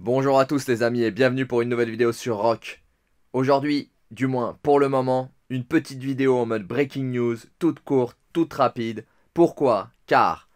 Bonjour à tous les amis et bienvenue pour une nouvelle vidéo sur Rock. Aujourd'hui, du moins pour le moment, une petite vidéo en mode breaking news, toute courte, toute rapide. Pourquoi Car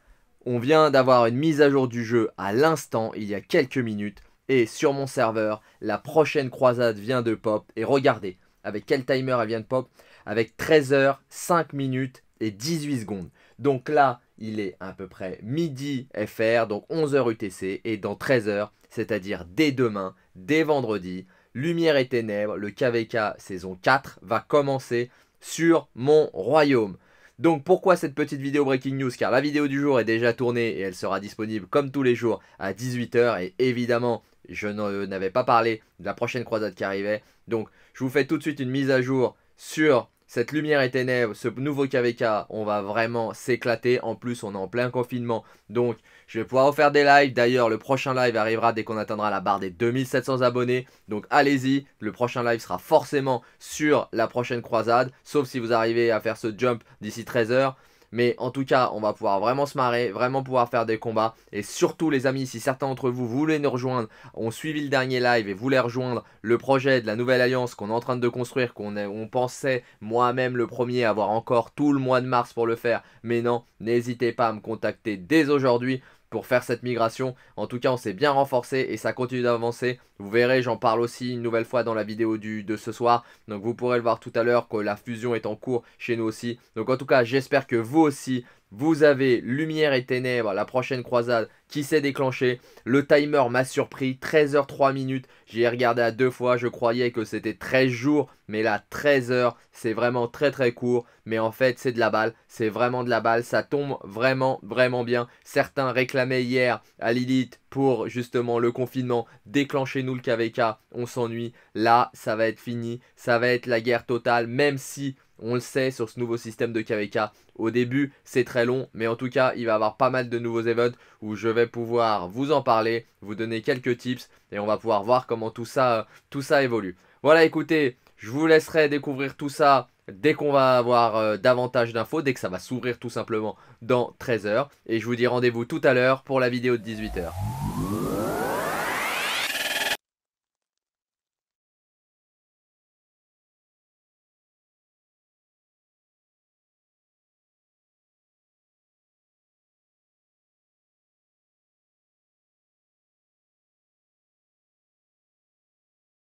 on vient d'avoir une mise à jour du jeu à l'instant, il y a quelques minutes, et sur mon serveur, la prochaine croisade vient de pop, et regardez avec quel timer elle vient de pop, avec 13 h 5 minutes et 18 secondes. Donc là, il est à peu près midi FR, donc 11h UTC, et dans 13 h c'est-à-dire dès demain, dès vendredi. Lumière et ténèbres, le KVK saison 4 va commencer sur mon royaume. Donc pourquoi cette petite vidéo breaking news Car la vidéo du jour est déjà tournée et elle sera disponible comme tous les jours à 18h et évidemment je euh, n'avais pas parlé de la prochaine croisade qui arrivait. Donc je vous fais tout de suite une mise à jour sur cette lumière et ténèbres, ce nouveau KVK, on va vraiment s'éclater. En plus, on est en plein confinement. Donc, je vais pouvoir vous faire des lives. D'ailleurs, le prochain live arrivera dès qu'on atteindra la barre des 2700 abonnés. Donc, allez-y. Le prochain live sera forcément sur la prochaine croisade. Sauf si vous arrivez à faire ce jump d'ici 13h. Mais en tout cas, on va pouvoir vraiment se marrer, vraiment pouvoir faire des combats. Et surtout, les amis, si certains d'entre vous voulaient nous rejoindre, ont suivi le dernier live et voulaient rejoindre le projet de la nouvelle alliance qu'on est en train de construire, qu'on on pensait moi-même le premier avoir encore tout le mois de mars pour le faire. Mais non, n'hésitez pas à me contacter dès aujourd'hui pour faire cette migration. En tout cas, on s'est bien renforcé et ça continue d'avancer. Vous verrez, j'en parle aussi une nouvelle fois dans la vidéo du, de ce soir. Donc vous pourrez le voir tout à l'heure que la fusion est en cours chez nous aussi. Donc en tout cas, j'espère que vous aussi, vous avez Lumière et Ténèbres, la prochaine croisade qui s'est déclenchée. Le timer m'a surpris, 13h3 minutes. ai regardé à deux fois, je croyais que c'était 13 jours, mais là 13h, c'est vraiment très très court. Mais en fait, c'est de la balle, c'est vraiment de la balle, ça tombe vraiment vraiment bien. Certains réclamaient hier à Lilith pour justement le confinement. Déclenchez-nous le KVK, on s'ennuie. Là, ça va être fini, ça va être la guerre totale, même si on le sait sur ce nouveau système de KVK. Au début, c'est très long, mais en tout cas, il va y avoir pas mal de nouveaux events où je vais pouvoir vous en parler, vous donner quelques tips et on va pouvoir voir comment tout ça, euh, tout ça évolue. Voilà, écoutez, je vous laisserai découvrir tout ça dès qu'on va avoir euh, davantage d'infos, dès que ça va s'ouvrir tout simplement dans 13h. Et je vous dis rendez-vous tout à l'heure pour la vidéo de 18h.